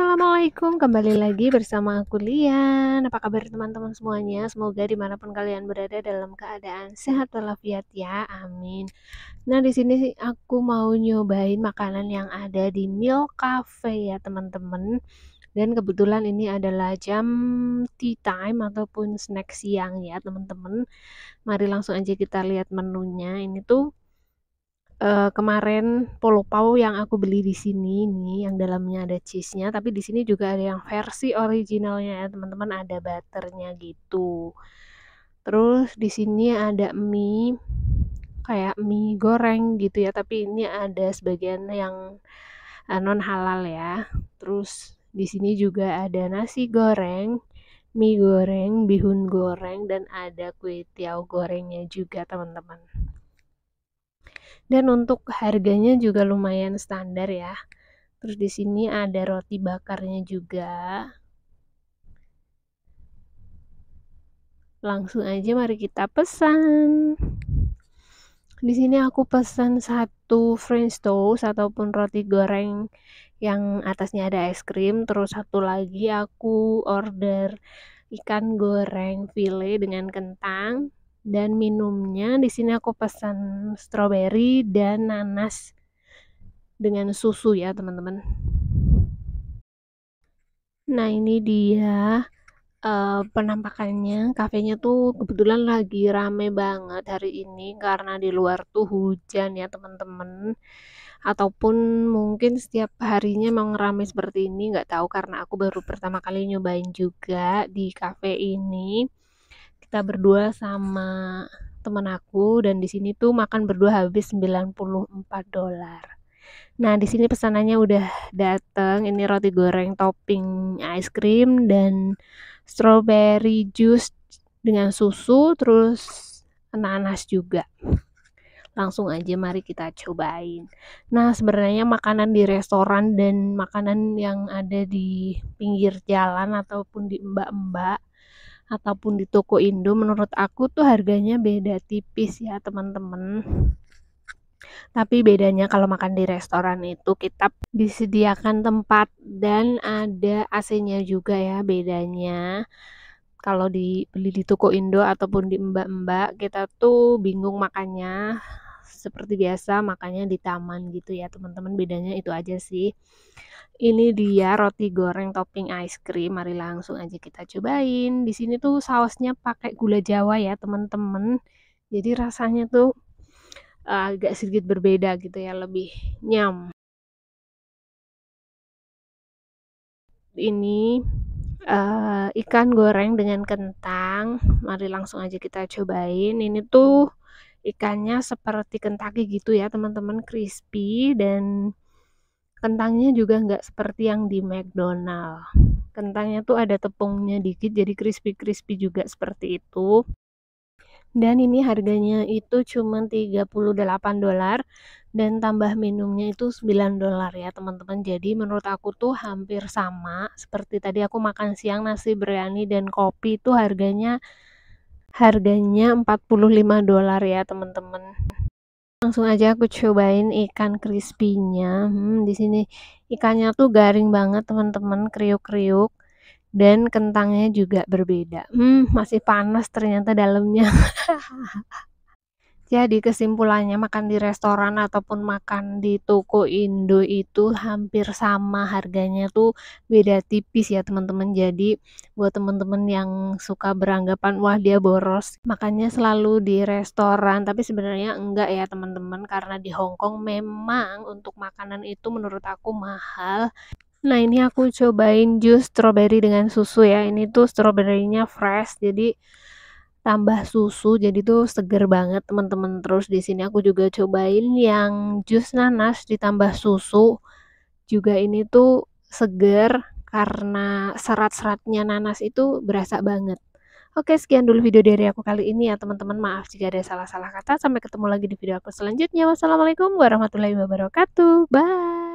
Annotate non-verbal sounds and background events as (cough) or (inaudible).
Assalamualaikum, kembali lagi bersama aku Lian Apa kabar teman-teman semuanya? Semoga dimanapun kalian berada dalam keadaan sehat walafiat ya, amin Nah di sini aku mau nyobain makanan yang ada di Meal Cafe ya teman-teman Dan kebetulan ini adalah jam tea time ataupun snack siang ya teman-teman Mari langsung aja kita lihat menunya Ini tuh uh, kemarin pau yang aku beli di sini nih yang dalamnya ada cheese-nya tapi di sini juga ada yang versi originalnya ya teman-teman ada butternya gitu terus di sini ada mie kayak mie goreng gitu ya tapi ini ada sebagian yang uh, eh, non halal ya terus di sini juga ada nasi goreng mie goreng bihun goreng dan ada kue tiao gorengnya juga teman-teman dan untuk harganya juga lumayan standar ya. Terus di sini ada roti bakarnya juga. Langsung aja mari kita pesan. Di sini aku pesan satu french toast ataupun roti goreng yang atasnya ada es krim, terus satu lagi aku order ikan goreng file dengan kentang dan minumnya di sini aku pesan stroberi dan nanas dengan susu ya teman-teman nah ini dia uh, penampakannya kafenya tuh kebetulan lagi rame banget hari ini karena di luar tuh hujan ya teman-teman ataupun mungkin setiap harinya memang rame seperti ini nggak tahu karena aku baru pertama kali nyobain juga di kafe ini kita berdua sama teman aku dan di sini tuh makan berdua habis 94 dolar. Nah, di sini pesanannya udah dateng. Ini roti goreng topping ice cream dan strawberry juice dengan susu terus nanas juga. Langsung aja mari kita cobain. Nah, sebenarnya makanan di restoran dan makanan yang ada di pinggir jalan ataupun di mbak-mbak ataupun di toko Indo menurut aku tuh harganya beda tipis ya teman-teman tapi bedanya kalau makan di restoran itu kita disediakan tempat dan ada AC-nya juga ya bedanya kalau dibeli di toko Indo ataupun di mbak-mbak kita tuh bingung makannya seperti biasa makannya di taman gitu ya teman-teman bedanya itu aja sih ini dia roti goreng topping ice cream. Mari langsung aja kita cobain. Di sini tuh sausnya pakai gula Jawa ya, teman-teman. Jadi rasanya tuh eh, agak sedikit berbeda gitu ya, lebih nyam. Ini uh, ikan goreng dengan kentang. Mari langsung aja kita cobain. Ini tuh ikannya seperti kentaki gitu ya, teman-teman, crispy dan kentangnya juga nggak seperti yang di McDonald kentangnya tuh ada tepungnya dikit jadi crispy crispy juga seperti itu dan ini harganya itu cuma 38 dolar dan tambah minumnya itu 9 dolar ya teman-teman jadi menurut aku tuh hampir sama seperti tadi aku makan siang nasi biryani dan kopi itu harganya harganya 45 dolar ya teman-teman langsung aja aku cobain ikan crispy-nya. Hmm, di sini ikannya tuh garing banget, teman-teman, kriuk-kriuk dan kentangnya juga berbeda. Hmm, masih panas ternyata dalamnya. (laughs) Jadi kesimpulannya makan di restoran ataupun makan di toko Indo itu hampir sama harganya tuh beda tipis ya teman-teman. Jadi buat teman-teman yang suka beranggapan wah dia boros, makannya selalu di restoran tapi sebenarnya enggak ya teman-teman karena di Hong Kong memang untuk makanan itu menurut aku mahal. Nah ini aku cobain jus strawberry dengan susu ya. Ini tuh strawberry-nya fresh jadi tambah susu jadi tuh seger banget teman-teman terus di sini aku juga cobain yang jus nanas ditambah susu juga ini tuh seger karena serat-seratnya nanas itu berasa banget Oke sekian dulu video dari aku kali ini ya teman-teman maaf jika ada salah-salah kata sampai ketemu lagi di video aku selanjutnya wassalamualaikum warahmatullahi wabarakatuh bye